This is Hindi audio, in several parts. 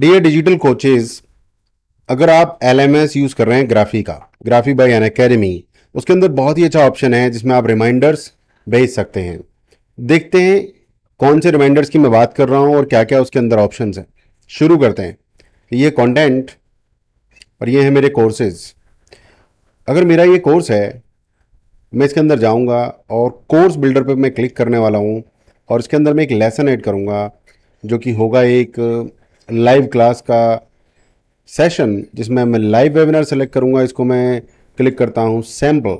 डियर डिजिटल कोचेज अगर आप एल यूज़ कर रहे हैं ग्राफी का ग्राफी बाई एन अकेडमी उसके अंदर बहुत ही अच्छा ऑप्शन है जिसमें आप रिमाइंडर्स भेज सकते हैं देखते हैं कौन से रिमाइंडर्स की मैं बात कर रहा हूँ और क्या क्या उसके अंदर ऑप्शन हैं शुरू करते हैं ये कंटेंट और ये है मेरे कोर्सेज अगर मेरा ये कोर्स है मैं इसके अंदर जाऊंगा और कोर्स बिल्डर पर मैं क्लिक करने वाला हूँ और इसके अंदर मैं एक लेसन ऐड करूँगा जो कि होगा एक लाइव क्लास का सेशन जिसमें मैं लाइव वेबिनार सेलेक्ट करूंगा इसको मैं क्लिक करता हूँ सैम्पल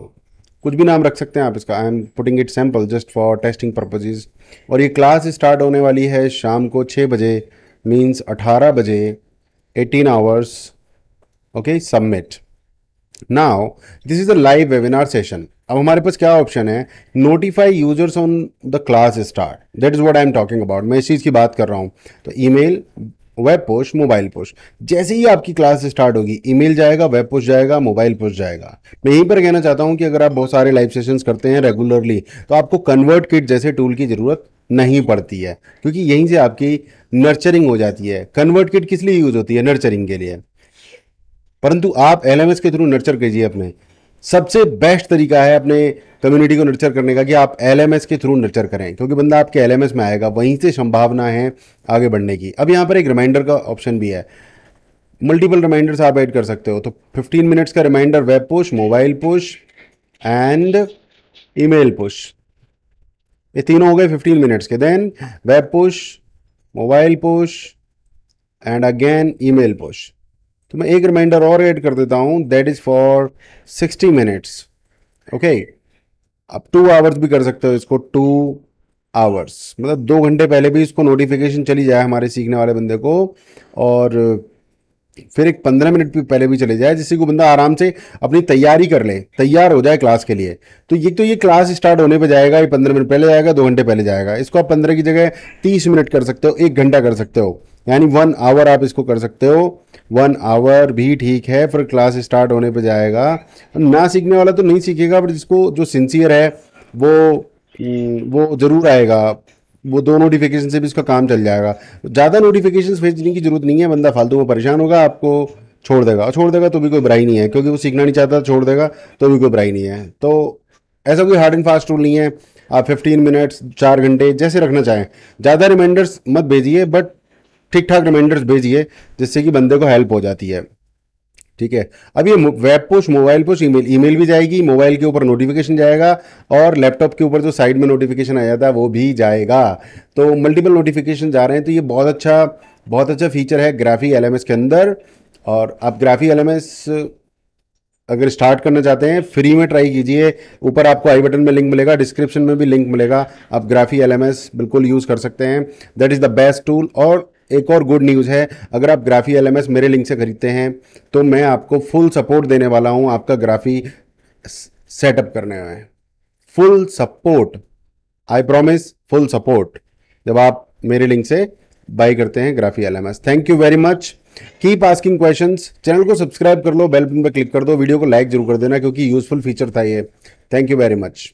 कुछ भी नाम रख सकते हैं आप इसका I am putting it sample just for testing purposes और ये क्लास स्टार्ट होने वाली है शाम को छः बजे मीन्स अठारह बजे eighteen hours okay submit now this is a live webinar session अब हमारे पास क्या ऑप्शन है notify users on the class start that is what I am talking about मैं इस चीज़ की बात कर रहा हूँ तो email web post mobile post जैसे ही आपकी क्लास स्टार्ट होगी ईमेल जाएगा वेब पोस्ट जाएगा मोबाइल पोस्ट जाएगा मैं यहीं पर कहना चाहता हूं कि अगर आप बहुत सारे लाइव सेशंस करते हैं रेगुलरली तो आपको कन्वर्ट किट जैसे टूल की ज़रूरत नहीं पड़ती है क्योंकि यहीं से आपकी नर्चरिंग हो जाती है कन्वर्ट किट किस लिए यूज़ होती है नर्चरिंग के लिए परंतु आप एल के थ्रू नर्चर कीजिए अपने सबसे बेस्ट तरीका है अपने कम्युनिटी को नर्चर करने का कि आप एल के थ्रू नर्चर करें क्योंकि बंदा आपके एल में आएगा वहीं से संभावना है आगे बढ़ने की अब यहाँ पर एक रिमाइंडर का ऑप्शन भी है मल्टीपल रिमाइंडर्स आप ऐड कर सकते हो तो 15 मिनट्स का reminder web push mobile push and email push ये तीनों हो गए 15 मिनट्स के then web push mobile push and again email push तो मैं एक रिमाइंडर और ऐड कर देता हूँ that is for sixty minutes okay आप टू आवर्स भी कर सकते हो इसको टू आवर्स मतलब दो घंटे पहले भी इसको नोटिफिकेशन चली जाए हमारे सीखने वाले बंदे को और फिर एक पंद्रह मिनट भी पहले भी चले जाए जिससे कि बंदा आराम से अपनी तैयारी कर ले तैयार हो जाए क्लास के लिए तो ये तो ये क्लास स्टार्ट होने पे जाएगा ये पंद्रह मिनट पहले जाएगा दो घंटे पहले जाएगा इसको आप पंद्रह की जगह तीस मिनट कर सकते हो एक घंटा कर सकते हो यानी वन आवर आप इसको कर सकते हो वन आवर भी ठीक है फिर क्लास स्टार्ट होने पर जाएगा ना सीखने वाला तो नहीं सीखेगा पर जिसको जो सिंसियर है वो हम्म। वो ज़रूर आएगा वो दो नोटिफिकेशन से भी इसका काम चल जाएगा ज़्यादा नोटिफिकेशन भेजने की ज़रूरत नहीं है बंदा फालतू में परेशान होगा आपको छोड़ देगा और छोड़ देगा तो भी कोई बुराई नहीं है क्योंकि वो सीखना नहीं चाहता छोड़ देगा तो भी कोई बुराई नहीं है तो ऐसा कोई हार्ड एंड फास्ट रूल नहीं है आप फिफ्टीन मिनट्स चार घंटे जैसे रखना चाहें ज़्यादा रिमाइंडर्स मत भेजिए बट ठीक ठाक रिमाइंडर्स भेजिए जिससे कि बंदे को हेल्प हो जाती है ठीक है अब ये web push mobile push email email भी जाएगी मोबाइल के ऊपर नोटिफिकेशन जाएगा और लैपटॉप के ऊपर जो साइड में नोटिफिकेशन आया था वो भी जाएगा तो मल्टीपल नोटिफिकेशन जा रहे हैं तो ये बहुत अच्छा बहुत अच्छा फीचर है ग्राफी एल के अंदर और आप ग्राफी एल अगर स्टार्ट करना चाहते हैं फ्री में ट्राई कीजिए ऊपर आपको आई बटन में लिंक मिलेगा डिस्क्रिप्शन में भी लिंक मिलेगा आप ग्राफी एल बिल्कुल यूज़ कर सकते हैं that is the best tool और एक और गुड न्यूज़ है अगर आप ग्राफी एल मेरे लिंक से ख़रीदते हैं तो मैं आपको फुल सपोर्ट देने वाला हूँ आपका ग्राफी सेटअप करने में full support I promise full support जब आप मेरे लिंक से बाई करते हैं Graphy L thank you very much keep asking question channel को सब्सक्राइब कर लो बेल बटन पर क्लिक कर दो वीडियो को लाइक जरूर कर देना क्योंकि यूजफुल फीचर था ये थैंक यू वेरी मच